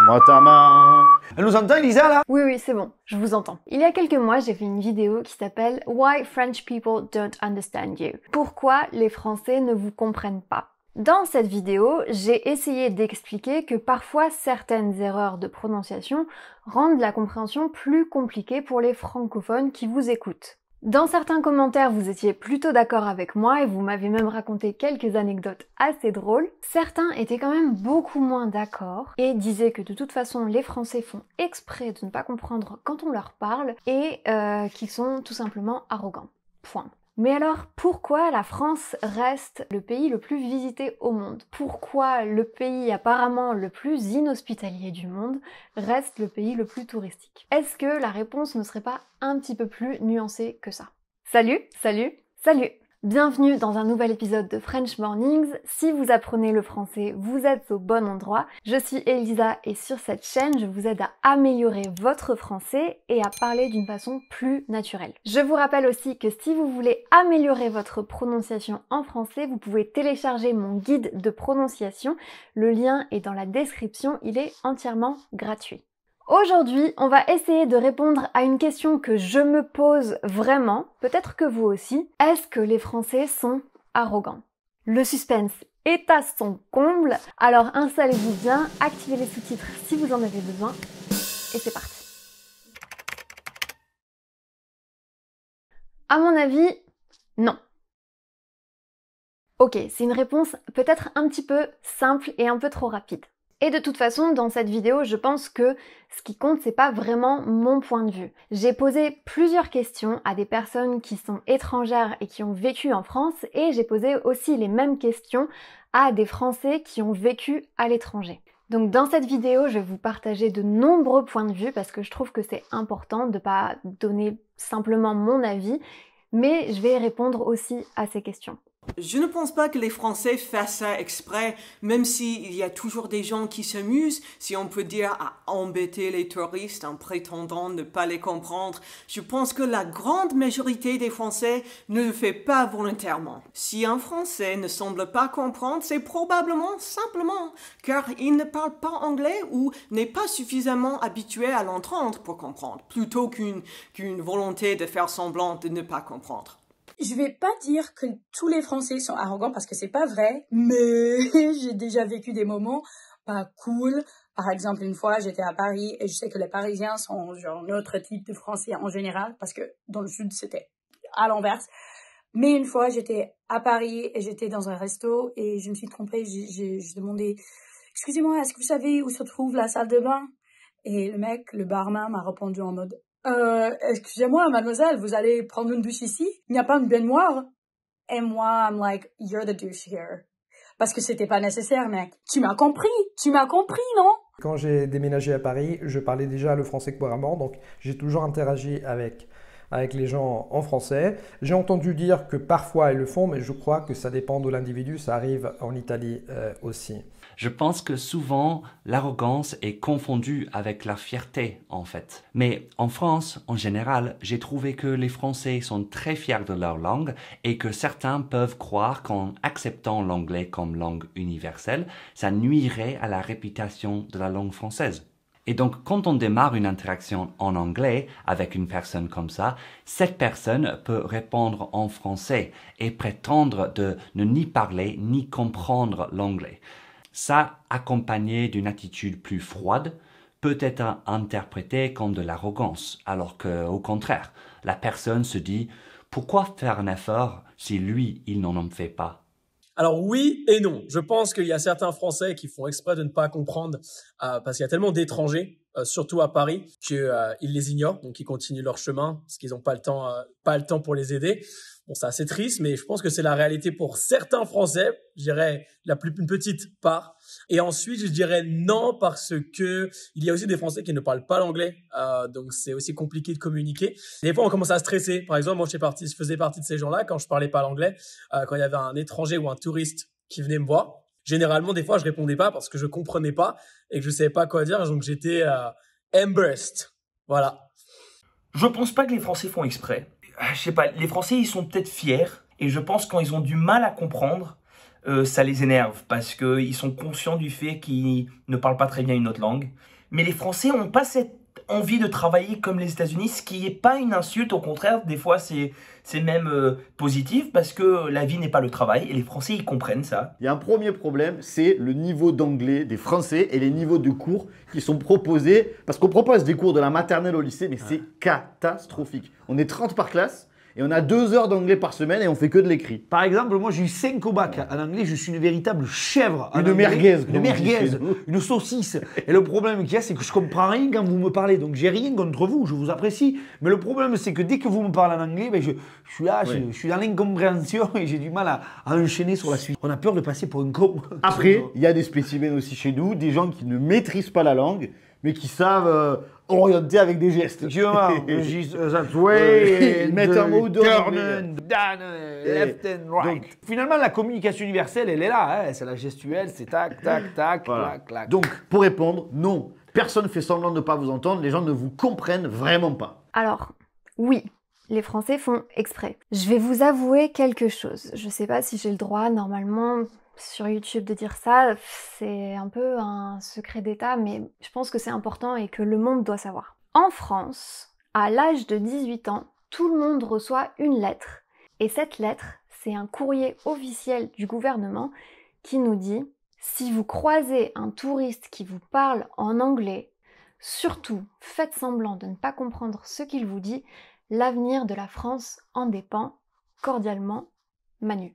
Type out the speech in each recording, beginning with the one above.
moi ta main. Elle nous entend, là Oui, oui, c'est bon, je vous entends. Il y a quelques mois, j'ai fait une vidéo qui s'appelle Why French People Don't Understand You. Pourquoi les Français ne vous comprennent pas dans cette vidéo, j'ai essayé d'expliquer que parfois certaines erreurs de prononciation rendent la compréhension plus compliquée pour les francophones qui vous écoutent. Dans certains commentaires, vous étiez plutôt d'accord avec moi et vous m'avez même raconté quelques anecdotes assez drôles. Certains étaient quand même beaucoup moins d'accord et disaient que de toute façon les Français font exprès de ne pas comprendre quand on leur parle et euh, qu'ils sont tout simplement arrogants. Point. Mais alors, pourquoi la France reste le pays le plus visité au monde Pourquoi le pays apparemment le plus inhospitalier du monde reste le pays le plus touristique Est-ce que la réponse ne serait pas un petit peu plus nuancée que ça Salut, salut, salut Bienvenue dans un nouvel épisode de French Mornings. Si vous apprenez le français, vous êtes au bon endroit. Je suis Elisa et sur cette chaîne, je vous aide à améliorer votre français et à parler d'une façon plus naturelle. Je vous rappelle aussi que si vous voulez améliorer votre prononciation en français, vous pouvez télécharger mon guide de prononciation. Le lien est dans la description, il est entièrement gratuit. Aujourd'hui, on va essayer de répondre à une question que je me pose vraiment, peut-être que vous aussi. Est-ce que les Français sont arrogants Le suspense est à son comble, alors installez-vous bien, activez les sous-titres si vous en avez besoin, et c'est parti. À mon avis, non. Ok, c'est une réponse peut-être un petit peu simple et un peu trop rapide. Et de toute façon, dans cette vidéo, je pense que ce qui compte, c'est pas vraiment mon point de vue. J'ai posé plusieurs questions à des personnes qui sont étrangères et qui ont vécu en France, et j'ai posé aussi les mêmes questions à des Français qui ont vécu à l'étranger. Donc dans cette vidéo, je vais vous partager de nombreux points de vue parce que je trouve que c'est important de pas donner simplement mon avis, mais je vais répondre aussi à ces questions. Je ne pense pas que les Français fassent ça exprès, même s'il y a toujours des gens qui s'amusent, si on peut dire, à embêter les touristes en prétendant ne pas les comprendre. Je pense que la grande majorité des Français ne le fait pas volontairement. Si un Français ne semble pas comprendre, c'est probablement simplement car il ne parle pas anglais ou n'est pas suffisamment habitué à l'entendre pour comprendre, plutôt qu'une volonté de faire semblant de ne pas comprendre. Je vais pas dire que tous les Français sont arrogants parce que c'est pas vrai, mais j'ai déjà vécu des moments pas cool. Par exemple, une fois, j'étais à Paris et je sais que les Parisiens sont genre notre type de Français en général parce que dans le sud, c'était à l'inverse. Mais une fois, j'étais à Paris et j'étais dans un resto et je me suis trompée. J'ai demandé, excusez-moi, est-ce que vous savez où se trouve la salle de bain? Et le mec, le barman m'a répondu en mode, euh, excusez-moi, mademoiselle, vous allez prendre une douche ici? Il n'y a pas une baignoire? Et moi, I'm like, you're the douche here. Parce que c'était pas nécessaire, mec. Tu m'as compris, tu m'as compris, non? Quand j'ai déménagé à Paris, je parlais déjà le français couramment, donc j'ai toujours interagi avec avec les gens en français. J'ai entendu dire que parfois ils le font, mais je crois que ça dépend de l'individu, ça arrive en Italie euh, aussi. Je pense que souvent l'arrogance est confondue avec la fierté en fait. Mais en France, en général, j'ai trouvé que les Français sont très fiers de leur langue et que certains peuvent croire qu'en acceptant l'anglais comme langue universelle, ça nuirait à la réputation de la langue française. Et donc, quand on démarre une interaction en anglais avec une personne comme ça, cette personne peut répondre en français et prétendre de ne ni parler ni comprendre l'anglais. Ça, accompagné d'une attitude plus froide, peut être interprété comme de l'arrogance, alors que, au contraire, la personne se dit pourquoi faire un effort si lui, il n'en en fait pas alors oui et non. Je pense qu'il y a certains Français qui font exprès de ne pas comprendre euh, parce qu'il y a tellement d'étrangers euh, surtout à Paris, qu'ils euh, les ignorent, donc ils continuent leur chemin parce qu'ils n'ont pas le temps, euh, pas le temps pour les aider. Bon, c'est assez triste, mais je pense que c'est la réalité pour certains Français. Je dirais la plus une petite part. Et ensuite, je dirais non parce que il y a aussi des Français qui ne parlent pas l'anglais, donc c'est aussi compliqué de communiquer. Des fois, on commence à stresser. Par exemple, moi, je, je faisais partie de ces gens-là quand je parlais pas l'anglais, quand il y avait un étranger ou un touriste qui venait me voir généralement, des fois, je répondais pas parce que je comprenais pas et que je savais pas quoi dire. Donc, j'étais euh, embarrassed. Voilà. Je pense pas que les Français font exprès. Euh, je sais pas, les Français, ils sont peut-être fiers. Et je pense quand ils ont du mal à comprendre, euh, ça les énerve parce qu'ils sont conscients du fait qu'ils ne parlent pas très bien une autre langue. Mais les Français ont pas cette envie de travailler comme les États-Unis, ce qui n'est pas une insulte, au contraire, des fois c'est même euh, positif parce que la vie n'est pas le travail et les Français ils comprennent ça. Il y a un premier problème, c'est le niveau d'anglais des Français et les niveaux de cours qui sont proposés parce qu'on propose des cours de la maternelle au lycée, mais c'est catastrophique. On est 30 par classe. Et on a deux heures d'anglais par semaine et on fait que de l'écrit. Par exemple, moi j'ai eu cinq au bac. En anglais, je suis une véritable chèvre. une merguez. Une merguez, une saucisse. Et le problème qu'il y a, c'est que je comprends rien quand vous me parlez. Donc j'ai rien contre vous, je vous apprécie. Mais le problème, c'est que dès que vous me parlez en anglais, ben, je, suis là, je, suis dans l'incompréhension et j'ai du mal à, enchaîner sur la suite. On a peur de passer pour un con. Après, il y a des spécimens aussi chez nous, des gens qui ne maîtrisent pas la langue, mais qui savent... Euh, orienté avec des gestes. un mot euh, euh, left and right. finalement, la communication universelle, elle est là. Hein, c'est la gestuelle, c'est tac, tac, tac, clac, Donc, pour répondre, non. Personne ne fait semblant de ne pas vous entendre. Les gens ne vous comprennent vraiment pas. Alors, oui. Les Français font exprès. Je vais vous avouer quelque chose. Je sais pas si j'ai le droit, normalement, sur YouTube de dire ça, c'est un peu un secret d'État, mais je pense que c'est important et que le monde doit savoir. En France, à l'âge de 18 ans, tout le monde reçoit une lettre. Et cette lettre, c'est un courrier officiel du gouvernement qui nous dit si vous croisez un touriste qui vous parle en anglais, surtout faites semblant de ne pas comprendre ce qu'il vous dit, l'avenir de la France en dépend. Cordialement, Manu.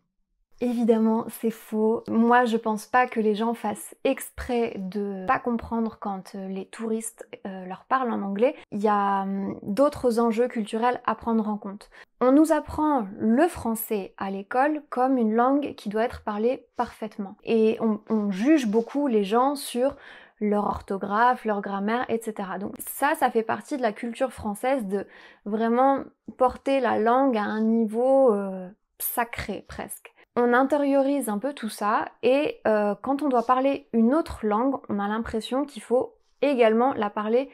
Évidemment, c'est faux. Moi, je pense pas que les gens fassent exprès de pas comprendre quand euh, les touristes euh, leur parlent en anglais. Il y a hum, d'autres enjeux culturels à prendre en compte. On nous apprend le français à l'école comme une langue qui doit être parlée parfaitement. Et on, juge beaucoup les gens sur leur orthographe, leur grammaire, etc. Donc ça, ça fait partie de la culture française de vraiment porter la langue à un niveau euh, sacré presque on intériorise un peu tout ça et euh, quand on doit parler une autre langue, on a l'impression qu'il faut également la parler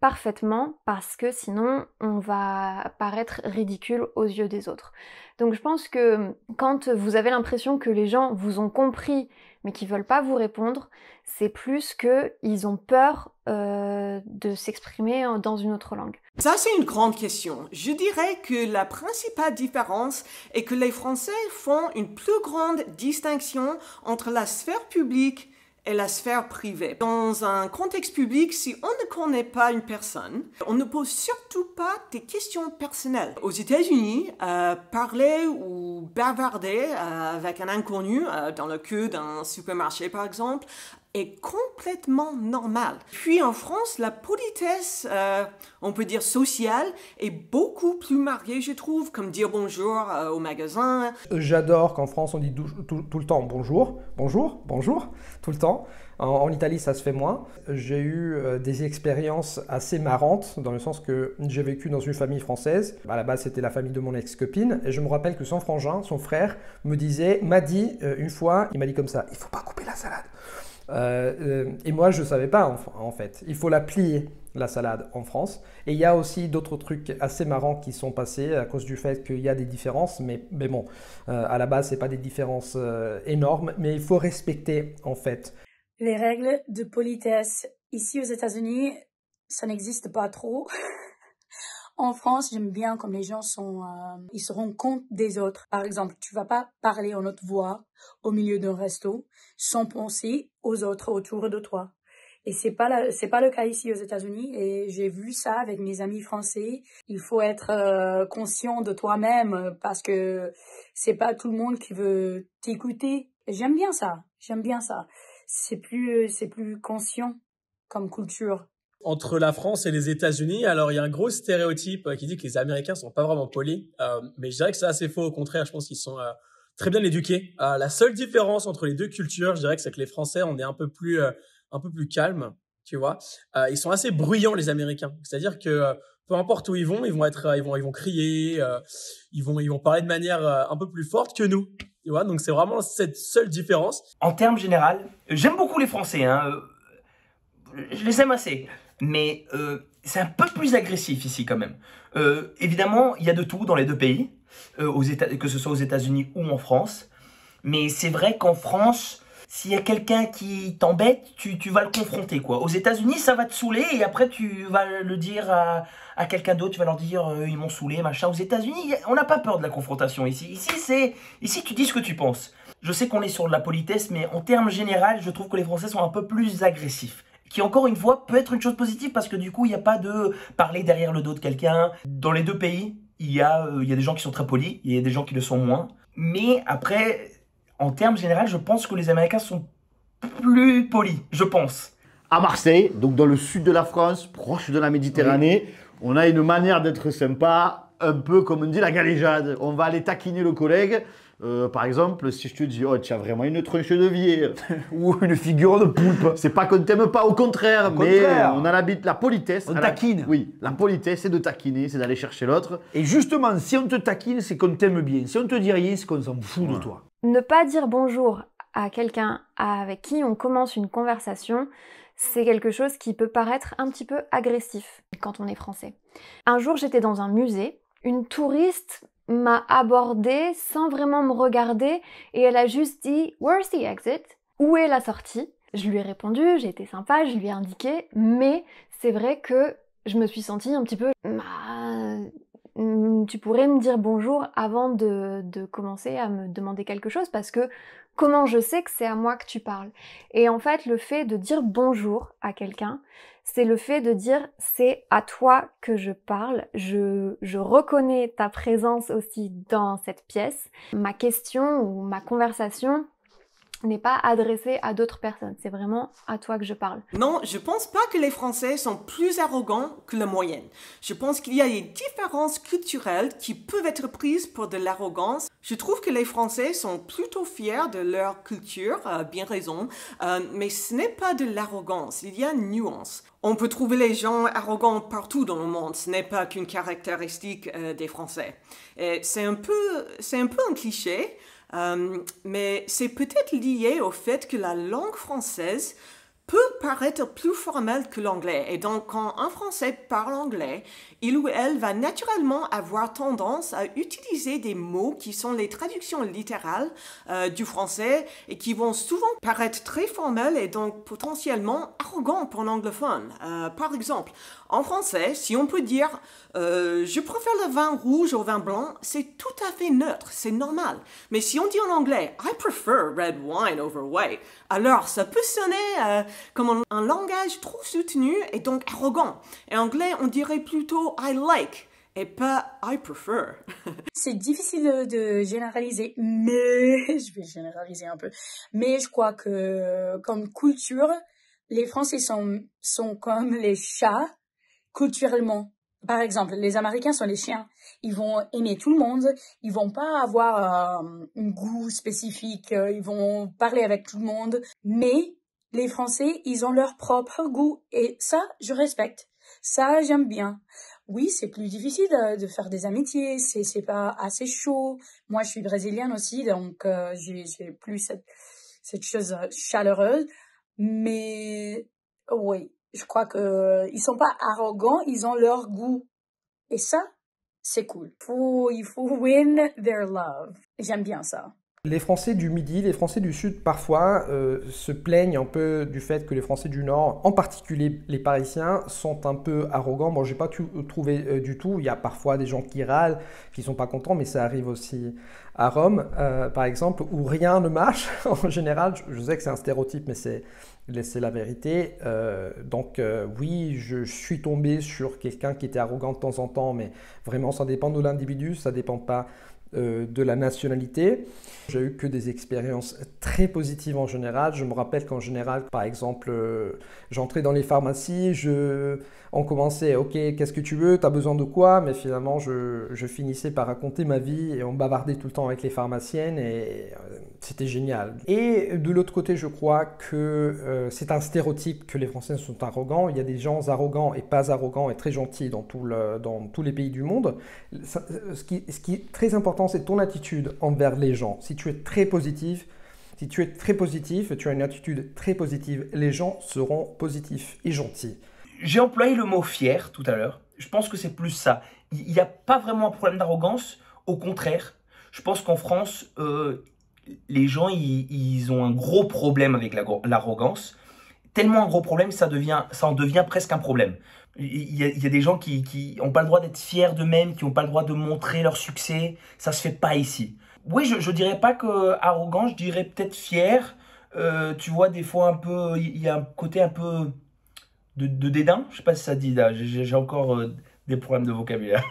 parfaitement parce que sinon on va paraître ridicule aux yeux des autres. Donc je pense que quand vous avez l'impression que les gens vous ont compris mais qui veulent pas vous répondre, c'est plus qu'ils ont peur euh, de s'exprimer euh, dans une autre langue. Ça, c'est une grande question. Je dirais que la principale différence est que les Français font une plus grande distinction entre la sphère publique et la sphère privée. Dans un contexte public, si on ne connaît pas une personne, on ne pose surtout pas des questions personnelles. Aux États-Unis, euh, parler ou bavarder euh, avec un inconnu euh, dans le queue d'un supermarché, par exemple, est complètement normal. Puis en France, la politesse, euh, on peut dire sociale, est beaucoup plus marquée, je trouve, comme dire bonjour euh, au magasin. J'adore qu'en France, on dit tout, le temps bonjour, bonjour, bonjour, tout le temps. En, Italie, ça se fait moins. J'ai eu euh, des expériences assez marrantes, dans le sens que j'ai vécu dans une famille française. À la base, c'était la famille de mon ex-copine. Et je me rappelle que son frangin, son frère, me disait, m'a dit une fois, il m'a dit comme ça, il faut pas couper la salade. Euh, euh, et moi, je ne savais pas en, en, fait. Il faut la plier, la salade, en France. Et il y a aussi d'autres trucs assez marrants qui sont passés à cause du fait qu'il y a des différences. Mais, mais bon, euh, à la base, ce pas des différences énormes. Mais il faut respecter en fait. Les règles de politesse. Ici aux États-Unis, ça n'existe pas trop. En France, j'aime bien comme les gens sont, euh, ils se rendent compte des autres. Par exemple, tu vas pas parler en haute voix au milieu d'un resto sans penser aux autres autour de toi. Et c'est pas c'est pas le cas ici aux États-Unis. Et j'ai vu ça avec mes amis français. Il faut être euh, conscient de toi-même parce que c'est pas tout le monde qui veut t'écouter. J'aime bien ça. J'aime bien ça. C'est plus euh, c'est plus conscient comme culture entre la France et les États-Unis. Alors, il y a un gros stéréotype euh, qui dit que les Américains sont pas vraiment polis, euh, mais je dirais que c'est assez faux. Au contraire, je pense qu'ils sont euh, très bien éduqués. la seule différence entre les deux cultures, je dirais que c'est que les Français, on est un peu plus, un peu plus calme, tu vois. ils sont assez bruyants, les Américains. C'est-à-dire que peu importe où ils vont, ils vont être, ils vont, ils vont crier, ils vont, ils vont parler de manière un peu plus forte que nous. donc c'est vraiment cette seule différence. En termes général, j'aime beaucoup les Français. Hein. Je les aime assez mais euh, c'est un peu plus agressif ici quand même. Euh, évidemment, il y a de tout dans les deux pays, euh, que ce soit aux États-Unis ou en France. Mais c'est vrai qu'en France, s'il y a quelqu'un qui t'embête, tu, vas le confronter quoi. Aux États-Unis, ça va te saouler et après tu vas le dire à, à quelqu'un d'autre, tu vas leur dire ils m'ont saoulé, machin. Aux États-Unis, on n'a pas peur de la confrontation ici. Ici, c'est ici tu dis ce que tu penses. Je sais qu'on est sur de la politesse, mais en termes généraux, je trouve que les Français sont un peu plus agressifs qui encore une fois peut être une chose positive parce que du coup il n'y a pas de parler derrière le dos de quelqu'un. Dans les deux pays, euh, il y, a, des gens qui sont très polis, il y a des gens qui le sont moins. Mais après, en termes généraux, je pense que les Américains sont plus polis, je pense. À Marseille, donc dans le sud de la France, proche de la Méditerranée, on a une manière d'être sympa, un peu comme on dit la galéjade. On va aller taquiner le collègue euh, par exemple, si je te dis, oh, tu as vraiment une tronche de vieille ou une figure de poulpe, c'est pas qu'on t'aime pas, au contraire, mais on a la, la politesse. On taquine. oui, la politesse, c'est de taquiner, c'est d'aller chercher l'autre. Et justement, si on te taquine, c'est qu'on t'aime bien. Si on te dit rien, c'est qu'on s'en fout de toi. Ne pas dire bonjour à quelqu'un avec qui on commence une conversation, c'est quelque chose qui peut paraître un petit peu agressif quand on est français. Un jour, j'étais dans un musée. Une touriste m'a abordé sans vraiment me regarder et elle a juste dit Where's the exit Où est la sortie Je lui ai répondu, j'ai été sympa, je lui ai indiqué, mais c'est vrai que je me suis sentie un petit peu bah, Hum, tu pourrais me dire bonjour avant de, de, commencer à me demander quelque chose parce que comment je sais que c'est à moi que tu parles Et en fait, le fait de dire bonjour à quelqu'un, c'est le fait de dire c'est à toi que je parle, je, je reconnais ta présence aussi dans cette pièce. Ma question ou ma conversation n'est pas adressé à d'autres personnes. C'est vraiment à toi que je parle. Non, je pense pas que les Français sont plus arrogants que la moyenne. Je pense qu'il y a des différences culturelles qui peuvent être prises pour de l'arrogance. Je trouve que les Français sont plutôt fiers de leur culture, euh, bien raison, euh, mais ce n'est pas de l'arrogance, il y a une nuance. On peut trouver les gens arrogants partout dans le monde, ce n'est pas qu'une caractéristique euh, des Français. C'est un, un peu un cliché, euh, mais c'est peut-être lié au fait que la langue française peut paraître plus formel que l'anglais et donc quand un Français parle anglais, il ou elle va naturellement avoir tendance à utiliser des mots qui sont les traductions littérales euh, du français et qui vont souvent paraître très formels et donc potentiellement arrogants pour l'anglophone. Euh, par exemple, en français, si on peut dire euh, je préfère le vin rouge au vin blanc, c'est tout à fait neutre, c'est normal. Mais si on dit en anglais I prefer red wine over white, alors ça peut sonner comme un, langage trop soutenu et donc arrogant. En anglais, on dirait plutôt I like et pas I prefer. C'est difficile de généraliser, mais je vais généraliser un peu. Mais je crois que comme culture, les Français sont, comme les chats culturellement. Par exemple, les Américains sont les chiens. Ils vont aimer tout le monde. Ils vont pas avoir euh, un goût spécifique. Ils vont parler avec tout le monde. Mais les Français, ils ont leur propre goût et ça, je respecte. Ça, j'aime bien. Oui, c'est plus difficile euh, de, faire des amitiés, c'est pas assez chaud. Moi, je suis brésilienne aussi, donc euh, j'ai plus cette chose euh, chaleureuse. Mais oui, je crois que ils sont pas arrogants, ils ont leur goût et ça, c'est cool. il faut win their love. J'aime bien ça. Les Français du Midi, les Français du Sud parfois euh, se plaignent un peu du fait que les Français du Nord, en particulier les Parisiens, sont un peu arrogants. Moi, bon, j'ai pas trouvé euh, du tout. Il y a parfois des gens qui râlent, qui sont pas contents, mais ça arrive aussi à Rome, euh, par exemple, où rien ne marche. en général, je, sais que c'est un stéréotype, mais c'est la vérité. donc oui, je, suis tombé sur quelqu'un qui était arrogant de temps en temps, mais vraiment, ça dépend de l'individu, ça dépend pas euh, de la nationalité. J'ai eu que des expériences très positives en général. Je me rappelle qu'en général, par exemple, euh, j'entrais dans les pharmacies, je on commençait, ok, qu'est-ce que tu veux, t'as besoin de quoi, mais finalement je, finissais par raconter ma vie et on bavardait tout le temps avec les pharmaciennes et euh, c'était génial. Et de l'autre côté, je crois que euh, c'est un stéréotype que les Français sont arrogants. Il y a des gens arrogants et pas arrogants et très gentils dans, tous les pays du monde. ce, qui, ce qui est très important, c'est ton attitude envers les gens. Si tu es très positif, si tu es très positif, tu as une attitude très positive, les gens seront positifs et gentils. J'ai employé le mot fier tout à l'heure. Je pense que c'est plus ça. Il n'y a pas vraiment un problème d'arrogance. Au contraire, je pense qu'en France, euh, les gens, ils, ont un gros problème avec l'arrogance. Tellement un gros problème, ça, devient, ça en devient presque un problème. Il y a, des gens qui n'ont pas le droit d'être fiers d'eux-mêmes, qui n'ont pas le droit de montrer leur succès. Ça se fait pas ici. Oui, je ne dirais pas que arrogant, je dirais peut-être fier. Euh, tu vois, des fois, un peu, il y a un côté un peu de, dédain. Je sais pas si ça dit là, j'ai encore euh, des problèmes de vocabulaire.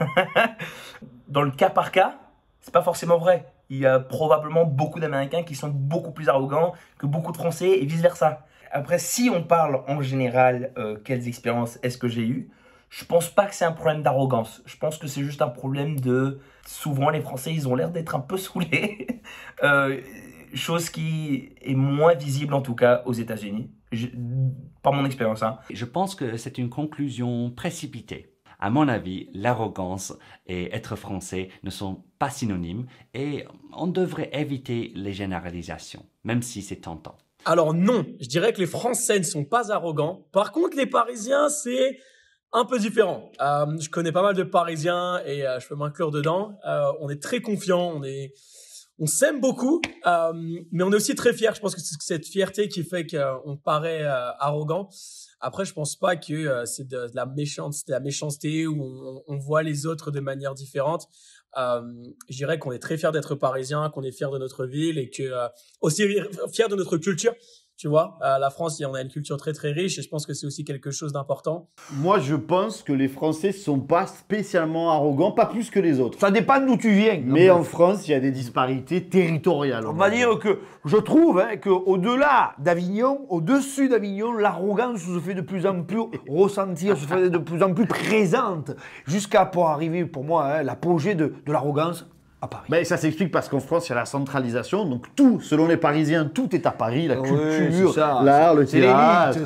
Dans le cas par cas, c'est pas forcément vrai. Il y a probablement beaucoup d'Américains qui sont beaucoup plus arrogants que beaucoup de Français et vice versa. Après, si on parle en général, euh, quelles expériences est-ce que j'ai eues je pense pas que c'est un problème d'arrogance. Je pense que c'est juste un problème de. Souvent, les Français, ils ont l'air d'être un peu saoulés. Euh, chose qui est moins visible, en tout cas, aux États-Unis par mon expérience. Hein. Je pense que c'est une conclusion précipitée. À mon avis, l'arrogance et être français ne sont pas synonymes et on devrait éviter les généralisations, même si c'est tentant. Alors non, je dirais que les Français ne sont pas arrogants. Par contre, les Parisiens, c'est un peu différent. Euh, je connais pas mal de Parisiens et euh, je peux m'inclure dedans. Euh, on est très confiants, on est on s'aime beaucoup, euh, mais on est aussi très fiers. Je pense que c'est cette fierté qui fait qu'on paraît euh, arrogant. Après, je pense pas que euh, c'est de, la méchanceté, de la méchanceté où on, voit les autres de manière différente. je dirais qu'on est très fiers d'être parisien, qu'on est fiers de notre ville et que aussi fiers de notre culture. Tu vois, la France, on a une culture très très riche et je pense que c'est aussi quelque chose d'important. Moi, je pense que les Français sont pas spécialement arrogants, pas plus que les autres. Ça dépend d'où tu viens. Mais en France, il y a des disparités territoriales. On va dire que je trouve hein, qu'au-delà d'Avignon, au-dessus d'Avignon, l'arrogance se fait de plus en plus ressentir, se fait de plus en plus présente, jusqu'à pour arriver, pour moi, hein, l'apogée de, de l'arrogance ça s'explique parce qu'en France, il y a la centralisation. Donc, tout, selon les Parisiens, tout est à Paris. La culture, l'art, le théâtre.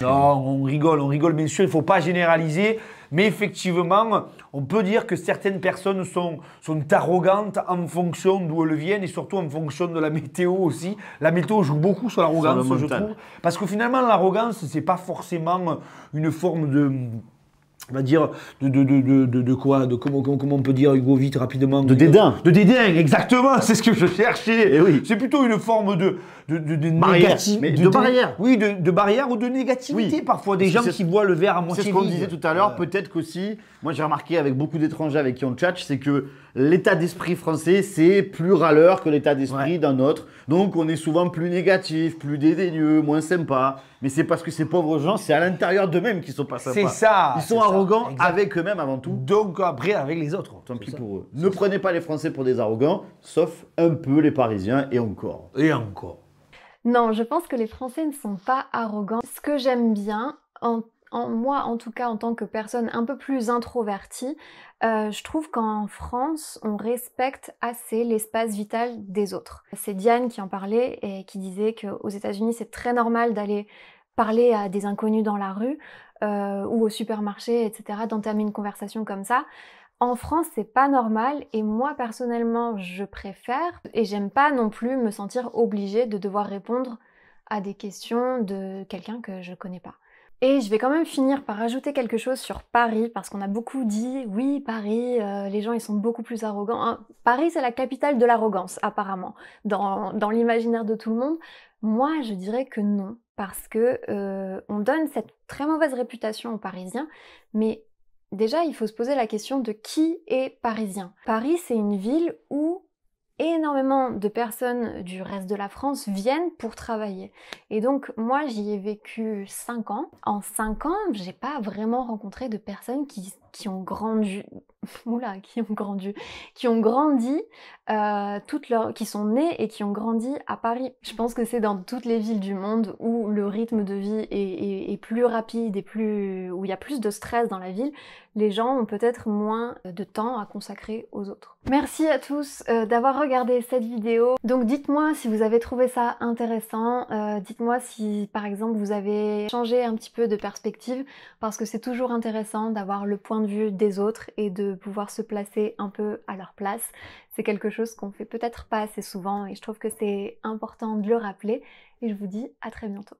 Non, on rigole, on rigole. Bien sûr, il ne faut pas généraliser. Mais effectivement, on peut dire que certaines personnes sont, sont arrogantes en fonction d'où elles viennent et surtout en fonction de la météo aussi. La météo joue beaucoup sur l'arrogance, je trouve. Parce que finalement, l'arrogance, ce n'est pas forcément une forme de on va dire, de, de, de, de, quoi de comment, comment on peut dire, Hugo, vite, rapidement De dédain. De dédain, exactement, c'est ce que je cherchais. Eh oui. C'est plutôt une forme de, de, de, Oui, de, barrière ou de négativité parfois. Des gens qui voient le verre à moitié C'est ce qu'on disait tout à l'heure. Euh. Peut-être qu'aussi, moi j'ai remarqué avec beaucoup d'étrangers avec qui on chatche, c'est que l'état d'esprit français, c'est plus râleur que l'état d'esprit d'un autre. Donc on est souvent plus négatif, plus dédaigneux, moins sympa. Mais c'est parce que ces pauvres gens, c'est à l'intérieur d'eux-mêmes qu'ils sont pas sympas. C'est ça. Ils sont arrogants avec eux-mêmes avant tout. Donc après avec les autres. Tant pis pour eux. Ne prenez pas les Français pour des arrogants, sauf un peu les Parisiens et encore. Et encore. Non, je pense que les Français ne sont pas arrogants. Ce que j'aime bien, en, moi en tout cas en tant que personne un peu plus introvertie, euh, je trouve qu'en France, on respecte assez l'espace vital des autres. C'est Diane qui en parlait et qui disait qu'aux États-Unis, c'est très normal d'aller parler à des inconnus dans la rue euh, ou au supermarché, etc., d'entamer une conversation comme ça. En France, c'est pas normal et moi personnellement, je préfère et j'aime pas non plus me sentir obligée de devoir répondre à des questions de quelqu'un que je connais pas. Et je vais quand même finir par ajouter quelque chose sur Paris parce qu'on a beaucoup dit oui, Paris, euh, les gens ils sont beaucoup plus arrogants. Hein, Paris, c'est la capitale de l'arrogance apparemment dans, l'imaginaire de tout le monde. Moi, je dirais que non parce que euh, on donne cette très mauvaise réputation aux Parisiens, mais Déjà, il faut se poser la question de qui est parisien. Paris, c'est une ville où énormément de personnes du reste de la France viennent pour travailler. Et donc moi j'y ai vécu 5 ans. En 5 ans, j'ai pas vraiment rencontré de personnes qui qui ont grandi, là, qui ont grandi, qui ont grandi, toutes leurs, qui sont nés et qui ont grandi à Paris. Je pense que c'est dans toutes les villes du monde où le rythme de vie est, plus rapide et plus, où il y a plus de stress dans la ville, les gens ont peut-être moins de temps à consacrer aux autres. Merci à tous euh, d'avoir regardé cette vidéo. Donc dites-moi si vous avez trouvé ça intéressant, euh, dites-moi si par exemple vous avez changé un petit peu de perspective, parce que c'est toujours intéressant d'avoir le point de vue vue des autres et de pouvoir se placer un peu à leur place. C'est quelque chose qu'on fait peut-être pas assez souvent et je trouve que c'est important de le rappeler et je vous dis à très bientôt.